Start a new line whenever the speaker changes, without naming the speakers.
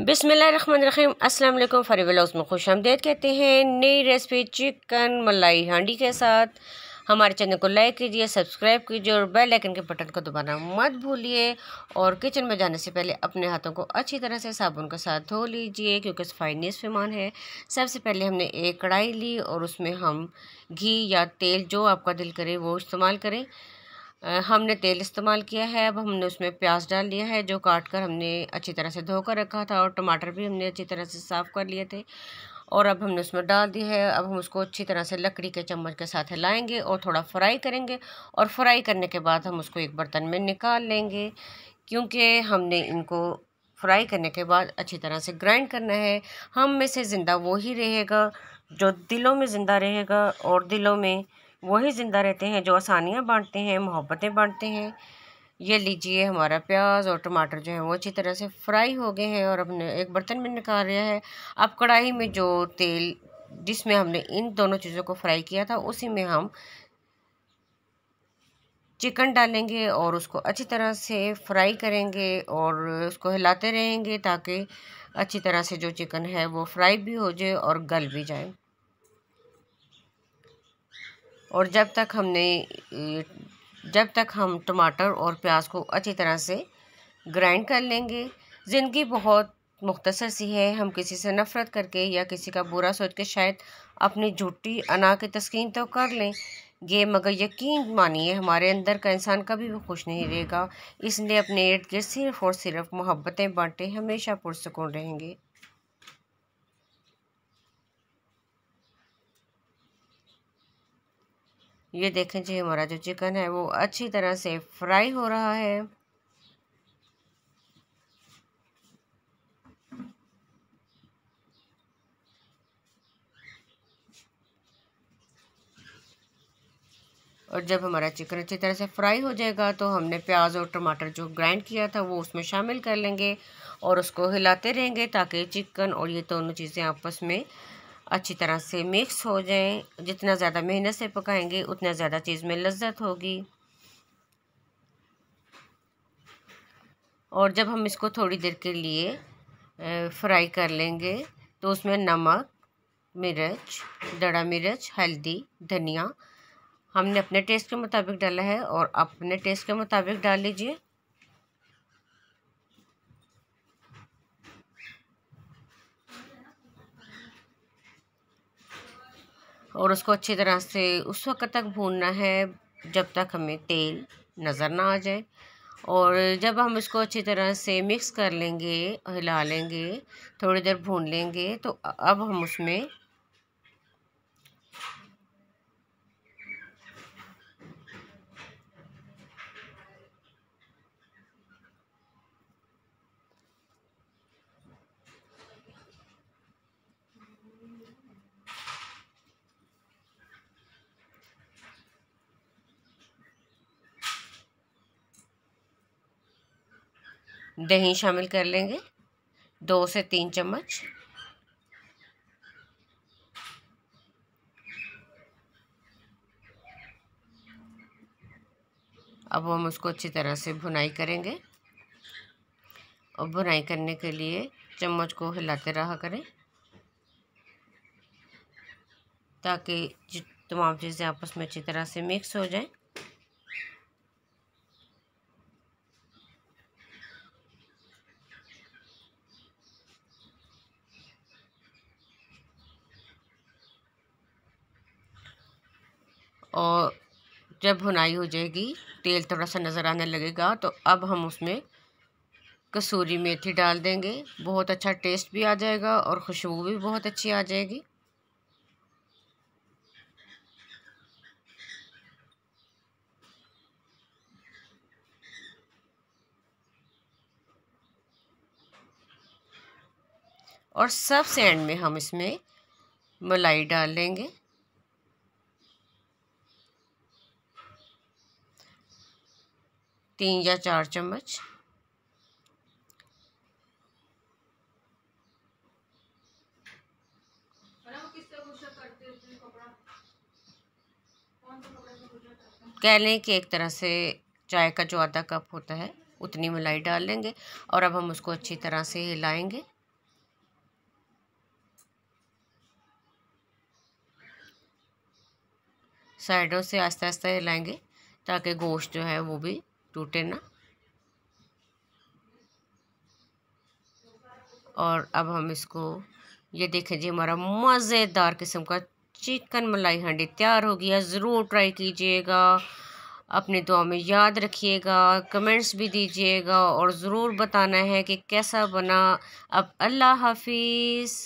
बिसमीम अस्सलाम फरी व्लॉग्स में खुश आमदेद कहते हैं नई रेसिपी चिकन मलाई हांडी के साथ हमारे चैनल को लाइक कीजिए सब्सक्राइब कीजिए और बेल आइकन के बटन को दबाना मत भूलिए और किचन में जाने से पहले अपने हाथों को अच्छी तरह से साबुन के साथ धो लीजिए क्योंकि सफाई निस है सबसे पहले हमने एक कढ़ाई ली और उसमें हम घी या तेल जो आपका दिल करे वो इस्तेमाल करें हमने तेल इस्तेमाल किया है अब हमने उसमें प्याज डाल लिया है जो काट कर हमने अच्छी तरह से धोकर रखा था और टमाटर भी हमने अच्छी तरह से साफ़ कर लिए थे और अब हमने उसमें डाल दिया है अब हम उसको अच्छी तरह से लकड़ी के चम्मच के साथ लाएंगे और थोड़ा फ्राई करेंगे और फ्राई करने के बाद हम उसको एक बर्तन में निकाल लेंगे क्योंकि हमने इनको फ्राई करने के बाद अच्छी तरह से ग्राइंड करना है हम में से ज़िंदा वो ही रहेगा जो दिलों में ज़िंदा रहेगा और दिलों में वही ज़िंदा रहते हैं जो आसानियाँ बांटते हैं मोहब्बतें बांटते हैं ये लीजिए हमारा प्याज और टमाटर जो है वो अच्छी तरह से फ्राई हो गए हैं और अपने एक बर्तन में निकाल लिया है अब कढ़ाई में जो तेल जिसमें हमने इन दोनों चीज़ों को फ्राई किया था उसी में हम चिकन डालेंगे और उसको अच्छी तरह से फ्राई करेंगे और उसको हिलाते रहेंगे ताकि अच्छी तरह से जो चिकन है वो फ्राई भी हो जाए और गल भी जाए और जब तक हमने जब तक हम टमाटर और प्याज को अच्छी तरह से ग्राइंड कर लेंगे ज़िंदगी बहुत मुख्तसर सी है हम किसी से नफ़रत करके या किसी का बुरा सोच के शायद अपनी झूठी अना की तस्किन तो कर लें ये मगर यकीन मानिए हमारे अंदर का इंसान कभी भी खुश नहीं रहेगा इसलिए अपने इर्द गिर्द सिर्फ और सिर्फ मोहब्बतें बांटें हमेशा पुरसकून रहेंगे ये देखें जी हमारा जो चिकन है वो अच्छी तरह से फ्राई हो रहा है और जब हमारा चिकन अच्छी तरह से फ्राई हो जाएगा तो हमने प्याज और टमाटर जो ग्राइंड किया था वो उसमें शामिल कर लेंगे और उसको हिलाते रहेंगे ताकि चिकन और ये दोनों चीज़ें आपस में अच्छी तरह से मिक्स हो जाएं जितना ज़्यादा मेहनत से पकाएंगे उतना ज़्यादा चीज़ में लज्जत होगी और जब हम इसको थोड़ी देर के लिए फ्राई कर लेंगे तो उसमें नमक मिर्च दड़ा मिर्च हल्दी धनिया हमने अपने टेस्ट के मुताबिक डाला है और अपने टेस्ट के मुताबिक डाल लीजिए और उसको अच्छी तरह से उस वक़्त तक भूनना है जब तक हमें तेल नज़र ना आ जाए और जब हम इसको अच्छी तरह से मिक्स कर लेंगे हिला लेंगे थोड़ी देर भून लेंगे तो अब हम उसमें दही शामिल कर लेंगे दो से तीन चम्मच अब हम उसको अच्छी तरह से भुनाई करेंगे और भुनाई करने के लिए चम्मच को हिलाते रहा करें ताकि तमाम चीज़ें आपस में अच्छी तरह से मिक्स हो जाएं और जब भुनाई हो जाएगी तेल थोड़ा सा नज़र आने लगेगा तो अब हम उसमें कसूरी मेथी डाल देंगे बहुत अच्छा टेस्ट भी आ जाएगा और खुशबू भी बहुत अच्छी आ जाएगी और सबसे एंड में हम इसमें मलाई डाल लेंगे तीन या चार चम्मच कह लें कि एक तरह से चाय का जो आधा कप होता है उतनी मलाई डाल लेंगे और अब हम उसको अच्छी तरह से हिलाएंगे साइडों से आस्ते आस्ते हिलाएंगे ताकि गोश्त जो है वो भी टूटे ना और अब हम इसको ये देखें जी हमारा मज़ेदार किस्म का चिकन मलाई हांडी तैयार हो गया ज़रूर ट्राई कीजिएगा अपने दुआ में याद रखिएगा कमेंट्स भी दीजिएगा और ज़रूर बताना है कि कैसा बना अब अल्लाह हाफिज़